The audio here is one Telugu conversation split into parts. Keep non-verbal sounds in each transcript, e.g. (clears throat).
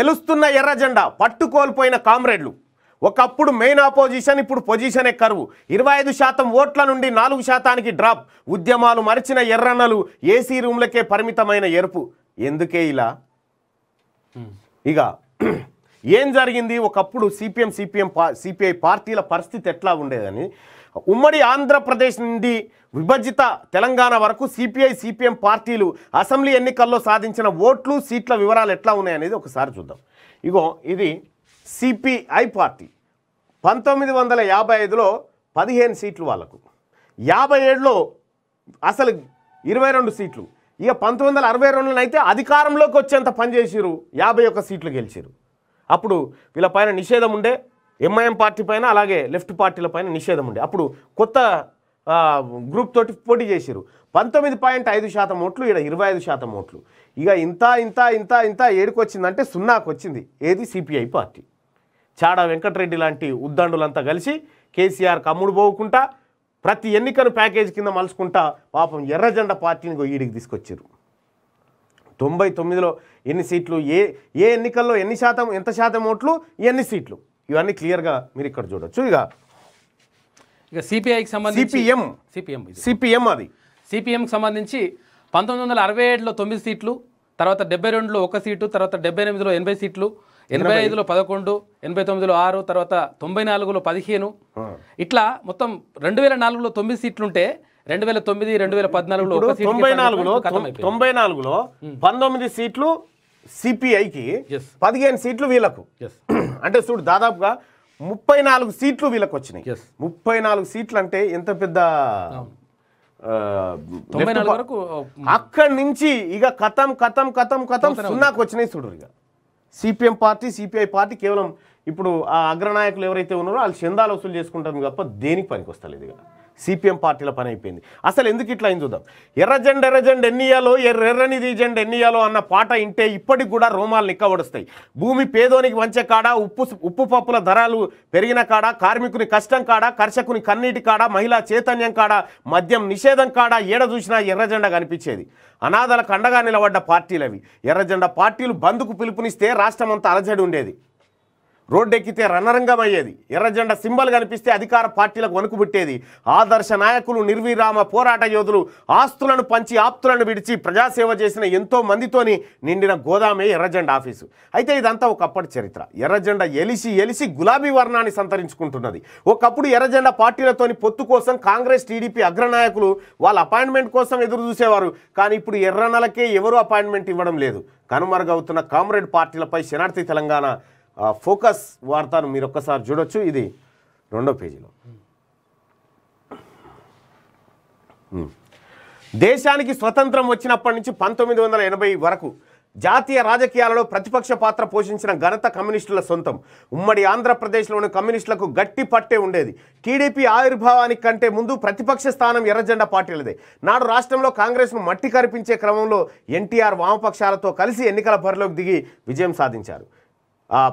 ఎలుస్తున్న ఎర్ర జెండా పట్టుకోల్పోయిన కామ్రేడ్లు ఒకప్పుడు మెయిన్ ఆపోజిషన్ ఇప్పుడు పొజిషనే కరువు ఇరవై ఐదు శాతం ఓట్ల నుండి నాలుగు శాతానికి డ్రాప్ ఉద్యమాలు మరిచిన ఎర్రన్నలు ఏసీ రూమ్లకే పరిమితమైన ఎరుపు ఎందుకే ఇలా ఇక ఏం జరిగింది ఒకప్పుడు సిపిఎం సిపిఎం పా సిపిఐ పార్టీల పరిస్థితి ఎట్లా ఉండేదని ఉమ్మడి ఆంధ్రప్రదేశ్ నుండి విభజిత తెలంగాణ వరకు సిపిఐ సిపిఎం పార్టీలు అసెంబ్లీ ఎన్నికల్లో సాధించిన ఓట్లు సీట్ల వివరాలు ఎట్లా ఉన్నాయనేది ఒకసారి చూద్దాం ఇగో ఇది సిపిఐ పార్టీ పంతొమ్మిది వందల యాభై ఐదులో పదిహేను సీట్లు వాళ్ళకు యాభై ఏడులో అసలు ఇరవై రెండు సీట్లు ఇక పంతొమ్మిది వందల అరవై రెండులో అయితే అధికారంలోకి వచ్చేంత పనిచేసిరు యాభై ఒక్క సీట్లు గెలిచారు అప్పుడు వీళ్ళ పైన నిషేధం ఉండే ఎంఐఎం పార్టీ పైన అలాగే లెఫ్ట్ పార్టీల పైన నిషేధం ఉండే అప్పుడు కొత్త గ్రూప్ తోటి పోటీ చేసిరు పంతొమ్మిది పాయింట్ ఐదు శాతం ఓట్లు ఇక్కడ ఇరవై ఐదు శాతం ఓట్లు ఇక ఇంత ఇంత ఇంత ఇంత ఏడుకొచ్చిందంటే సున్నాకు వచ్చింది ఏది సిపిఐ పార్టీ చాడ వెంకటరెడ్డి లాంటి ఉద్దండులంతా కలిసి కేసీఆర్ కమ్ముడు పోకుండా ప్రతి ఎన్నికను ప్యాకేజ్ కింద మలుచుకుంటా పాపం ఎర్రజెండ పార్టీని ఈడికి తీసుకొచ్చారు తొంభై తొమ్మిదిలో ఎన్ని సీట్లు ఏ ఏ ఎన్నికల్లో ఎన్ని శాతం ఎంత శాతం ఓట్లు ఎన్ని సీట్లు ఇవన్నీ క్లియర్గా మీరు ఇక్కడ చూడొచ్చు ఇక ఇక సిపిఐకి సంబంధించి సిపిఎం సిపిఎం సిపిఎం అది సిపిఎంకి సంబంధించి పంతొమ్మిది వందల అరవై ఏడులో తొమ్మిది సీట్లు తర్వాత డెబ్బై రెండులో ఒక సీటు తర్వాత డెబ్బై ఎనిమిదిలో ఎనభై సీట్లు ఎనభై ఐదులో పదకొండు ఎనభై తొమ్మిదిలో ఆరు తర్వాత తొంభై నాలుగులో పదిహేను ఇట్లా మొత్తం రెండు వేల నాలుగులో తొమ్మిది సీట్లుంటే రెండు వేల తొమ్మిది రెండు వేల పద్నాలుగులో తొంభై నాలుగులో తొంభై నాలుగులో పంతొమ్మిది సీట్లు సిపిఐకి పదిహేను సీట్లు వీళ్ళకు (clears throat) అంటే చూడు దాదాపుగా ముప్పై నాలుగు సీట్లు వీళ్ళకి వచ్చినాయి ముప్పై నాలుగు సీట్లు అంటే ఎంత పెద్ద అక్కడి నుంచి ఇక కథం కథం కథం కథం సున్నాకు వచ్చినాయి చూడు ఇక సిపిఎం పార్టీ సిపిఐ పార్టీ కేవలం ఇప్పుడు ఆ అగ్రనాయకులు ఎవరైతే ఉన్నారో వాళ్ళు చందాలు వసూలు చేసుకుంటారు తప్ప దేనికి పనికి వస్తలేదు ఇక సిపిఎం పార్టీల పని అయిపోయింది అసలు ఎందుకు ఇట్లా అయింది చూద్దాం ఎర్రజెండ ఎర్రజెండ ఎన్నియాలో ఎర్రెర్రనిది జెండ ఎన్నియాలో అన్న పాట ఇంటే ఇప్పటికి కూడా రోమాలు నిక్కబడుస్తాయి భూమి పేదోనికి వంచే కాడ ఉప్పు ఉప్పు పప్పుల ధరలు పెరిగిన కాడ కార్మికుని కష్టం కాడ కర్షకుని కన్నీటి కాడ మహిళా చైతన్యం కాడ మద్యం నిషేధం కాడ ఏడ చూసినా ఎర్రజెండ కనిపించేది అనాథల కండగా నిలబడ్డ పార్టీలవి ఎర్రజెండ పార్టీలు బంద్కు పిలుపునిస్తే రాష్ట్రం అంతా అలజడి ఉండేది రోడ్డెక్కితే రణరంగం అయ్యేది ఎర్రజెండ సింబల్ కనిపిస్తే అధికార పార్టీలకు వణుకుబుట్టేది ఆదర్శ నాయకులు నిర్వీరామ పోరాట యోధులు ఆస్తులను పంచి ఆప్తులను విడిచి ప్రజాసేవ చేసిన ఎంతో మందితోని నిండిన గోదామే ఎర్రజెండ ఆఫీసు అయితే ఇదంతా ఒకప్పటి చరిత్ర ఎర్రజెండ ఎలిసి ఎలిసి గులాబీ వర్ణాన్ని సంతరించుకుంటున్నది ఒకప్పుడు ఎర్రజెండ పార్టీలతోని పొత్తు కోసం కాంగ్రెస్ టీడీపీ అగ్రనాయకులు వాళ్ళ అపాయింట్మెంట్ కోసం ఎదురు చూసేవారు కానీ ఇప్పుడు ఎర్రనలకే ఎవరు అపాయింట్మెంట్ ఇవ్వడం లేదు కనుమరుగవుతున్న కామ్రేడ్ పార్టీలపై శనార్థి తెలంగాణ ఫోకస్ వార్తను మీరు ఒక్కసారి చూడొచ్చు ఇది రెండో పేజీలో దేశానికి స్వతంత్రం వచ్చినప్పటి నుంచి పంతొమ్మిది వందల ఎనభై వరకు జాతీయ రాజకీయాలలో ప్రతిపక్ష పాత్ర పోషించిన ఘనత కమ్యూనిస్టుల సొంతం ఉమ్మడి ఆంధ్రప్రదేశ్లోని కమ్యూనిస్టులకు గట్టి పట్టే ఉండేది టీడీపీ ఆవిర్భావానికి కంటే ముందు ప్రతిపక్ష స్థానం ఎర్రజెండా పార్టీలదే నాడు రాష్ట్రంలో కాంగ్రెస్ను మట్టి కరిపించే క్రమంలో ఎన్టీఆర్ వామపక్షాలతో కలిసి ఎన్నికల బరిలోకి దిగి విజయం సాధించారు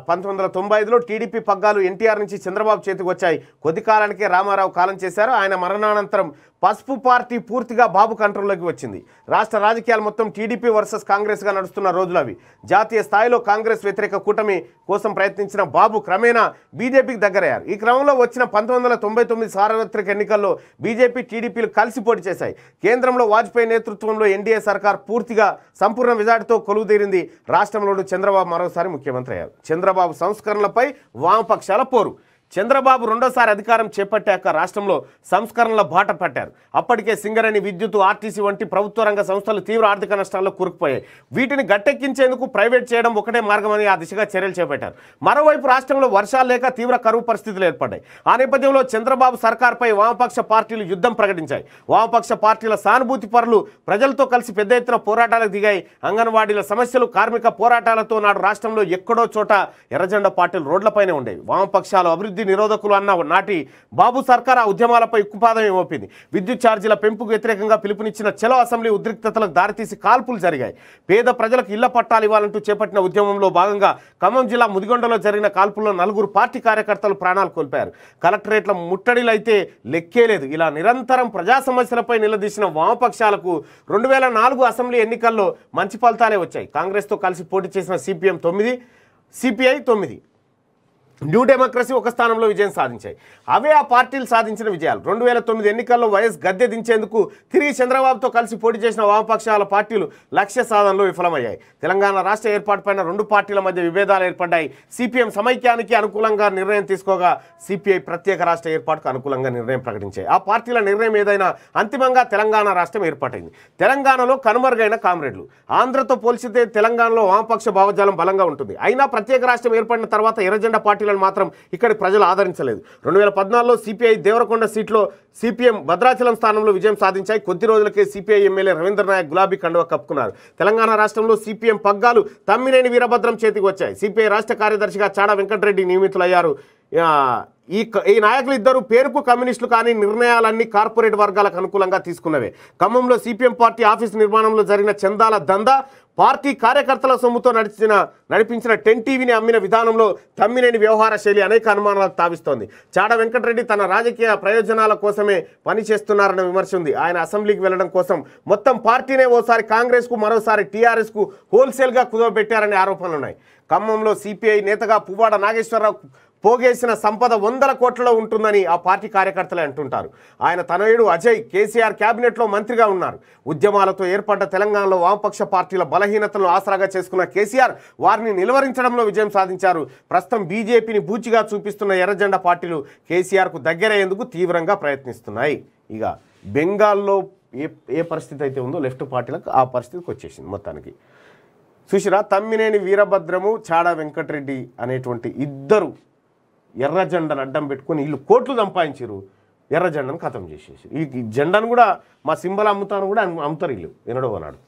పంతొమ్మిది వందల తొంభై ఐదులో టీడీపీ పగ్గాలు ఎన్టీఆర్ నుంచి చంద్రబాబు చేతికి వచ్చాయి కొద్ది కాలానికే రామారావు కాలం చేశారు ఆయన మరణానంతరం పసుపు పార్టీ పూర్తిగా బాబు కంట్రోల్లోకి వచ్చింది రాష్ట్ర రాజకీయాలు మొత్తం టీడీపీ వర్సెస్ కాంగ్రెస్గా నడుస్తున్న రోజులు అవి జాతీయ స్థాయిలో కాంగ్రెస్ వ్యతిరేక కూటమి కోసం ప్రయత్నించిన బాబు క్రమేణా బీజేపీకి దగ్గరయ్యారు ఈ క్రమంలో వచ్చిన పంతొమ్మిది సార్వత్రిక ఎన్నికల్లో బీజేపీ టీడీపీలు కలిసి పోటీ చేశాయి కేంద్రంలో వాజ్పేయి నేతృత్వంలో ఎన్డీఏ సర్కార్ పూర్తిగా సంపూర్ణ విజాటితో కొలువుదీరింది రాష్ట్రంలోనూ చంద్రబాబు మరోసారి ముఖ్యమంత్రి అయ్యారు చంద్రబాబు సంస్కరణలపై వామపక్షాల పోరు చంద్రబాబు రెండోసారి అధికారం చేపట్టాక రాష్ట్రంలో సంస్కరణల బాట పట్టారు అప్పటికే సింగరేణి విద్యుత్ ఆర్టీసీ వంటి ప్రభుత్వ రంగ సంస్థలు తీవ్ర ఆర్థిక నష్టాల్లో కూరుకుపోయాయి వీటిని గట్టెక్కించేందుకు ప్రైవేట్ చేయడం ఒకటే మార్గమని ఆ దిశగా చర్యలు చేపట్టారు మరోవైపు రాష్ట్రంలో వర్షాలు లేక తీవ్ర కరువు పరిస్థితులు ఏర్పడ్డాయి ఆ నేపథ్యంలో చంద్రబాబు సర్కార్పై వామపక్ష పార్టీలు యుద్ధం ప్రకటించాయి వామపక్ష పార్టీల సానుభూతి పరులు ప్రజలతో కలిసి పెద్ద ఎత్తున పోరాటాలకు దిగాయి అంగన్వాడీల సమస్యలు కార్మిక పోరాటాలతో నాడు రాష్ట్రంలో ఎక్కడో చోట ఎర్రజెండ పార్టీలు రోడ్లపైనే ఉండేవి వామపక్షాలు అభివృద్ధి అభివృద్ధి నిరోధకులు అన్న నాటి బాబు సర్కార్ ఆ ఉద్యమాలపై ఉక్కుపాదం ఏమోపింది విద్యుత్ ఛార్జీల పెంపుకు వ్యతిరేకంగా పిలుపునిచ్చిన చలో అసెంబ్లీ ఉద్రిక్తతలకు దారితీసి కాల్పులు జరిగాయి పేద ప్రజలకు ఇళ్ల పట్టాలు ఇవ్వాలంటూ చేపట్టిన ఉద్యమంలో భాగంగా ఖమ్మం జిల్లా ముదిగొండలో జరిగిన కాల్పుల్లో నలుగురు పార్టీ కార్యకర్తలు ప్రాణాలు కోల్పోయారు కలెక్టరేట్ల ముట్టడిలైతే లెక్కే లేదు ఇలా నిరంతరం ప్రజా సమస్యలపై నిలదీసిన వామపక్షాలకు రెండు వేల నాలుగు అసెంబ్లీ ఎన్నికల్లో మంచి ఫలితాలే వచ్చాయి కాంగ్రెస్తో కలిసి పోటీ చేసిన సిపిఎం తొమ్మిది సిపిఐ తొమ్మిది న్యూ డెమోక్రసీ ఒక స్థానంలో విజయం సాధించాయి అవే ఆ పార్టీలు సాధించిన విజయాలు రెండు వేల తొమ్మిది ఎన్నికల్లో వైఎస్ గద్దె దించేందుకు తిరిగి చంద్రబాబుతో కలిసి పోటీ చేసిన వామపక్షాల పార్టీలు లక్ష్య సాధనలో విఫలమయ్యాయి తెలంగాణ రాష్ట్ర ఏర్పాటుపైన రెండు పార్టీల మధ్య విభేదాలు ఏర్పడ్డాయి సిపిఎం సమైక్యానికి అనుకూలంగా నిర్ణయం తీసుకోగా సిపిఐ ప్రత్యేక రాష్ట్ర ఏర్పాటుకు అనుకూలంగా నిర్ణయం ప్రకటించాయి ఆ పార్టీల నిర్ణయం ఏదైనా అంతిమంగా తెలంగాణ రాష్ట్రం ఏర్పాటైంది తెలంగాణలో కనుమరుగైన కామ్రేడ్లు ఆంధ్రతో పోల్చితే తెలంగాణలో వామపక్ష భావజాలం బలంగా ఉంటుంది అయినా ప్రత్యేక రాష్ట్రం ఏర్పడిన తర్వాత ఎర్రజెండా పార్టీ పార్టీలను మాత్రం ఇక్కడి ప్రజలు ఆదరించలేదు రెండు వేల పద్నాలుగులో సిపిఐ దేవరకొండ సీట్లో సిపిఎం భద్రాచలం స్థానంలో విజయం సాధించాయి కొద్ది రోజులకే సిపిఐ ఎమ్మెల్యే రవీంద్ర నాయక్ గులాబీ కండువ కప్పుకున్నారు తెలంగాణ రాష్ట్రంలో సిపిఎం పగ్గాలు తమ్మినేని వీరభద్రం చేతికి వచ్చాయి సిపిఐ రాష్ట్ర కార్యదర్శిగా చాడా వెంకటరెడ్డి నియమితులయ్యారు ఈ ఈ నాయకులు ఇద్దరు పేరుకు కమ్యూనిస్టులు కానీ నిర్ణయాలన్నీ కార్పొరేట్ వర్గాలకు అనుకూలంగా తీసుకున్నవే ఖమ్మంలో సిపిఎం పార్టీ ఆఫీస్ నిర్మాణంలో జరిగిన చందాల దందా పార్టీ కార్యకర్తల సొమ్ముతో నడిచిన నడిపించిన టెన్ టీవీని అమ్మిన విధానంలో తమ్మినేని వ్యవహార శైలి అనేక అనుమానాలకు తావిస్తోంది చాడ వెంకటరెడ్డి తన రాజకీయ ప్రయోజనాల కోసమే పనిచేస్తున్నారన్న విమర్శ ఉంది ఆయన అసెంబ్లీకి వెళ్లడం కోసం మొత్తం పార్టీనే ఓసారి కాంగ్రెస్కు మరోసారి టీఆర్ఎస్కు హోల్సేల్గా కుదవబెట్టారనే ఆరోపణలున్నాయి ఖమ్మంలో సిపిఐ నేతగా పువ్వాడ నాగేశ్వరరావు పోగేసిన సంపద వందల కోట్లలో ఉంటుందని ఆ పార్టీ కార్యకర్తలే అంటుంటారు ఆయన తనయుడు అజయ్ కేసీఆర్ క్యాబినెట్లో మంత్రిగా ఉన్నారు ఉద్యమాలతో ఏర్పడ్డ తెలంగాణలో వామపక్ష పార్టీల బలహీనతలను ఆసరాగా చేసుకున్న కేసీఆర్ వారిని నిలువరించడంలో విజయం సాధించారు ప్రస్తుతం బీజేపీని బూచిగా చూపిస్తున్న ఎర్రజెండ పార్టీలు కేసీఆర్కు దగ్గరయ్యేందుకు తీవ్రంగా ప్రయత్నిస్తున్నాయి ఇక బెంగాల్లో ఏ ఏ పరిస్థితి అయితే ఉందో లెఫ్ట్ పార్టీలకు ఆ పరిస్థితికి వచ్చేసింది మొత్తానికి చూసిరా తమ్మినేని వీరభద్రము చాడా వెంకటరెడ్డి అనేటువంటి ఇద్దరు ఎర్ర జెండను అడ్డం పెట్టుకుని వీళ్ళు కోట్లు సంపాదించారు ఎర్ర జెండను ఖతం చేసేసి ఈ జెండాను కూడా మా సింబల్ అమ్ముతాను కూడా అమ్ముతారు వీళ్ళు ఎన్నడో నాడు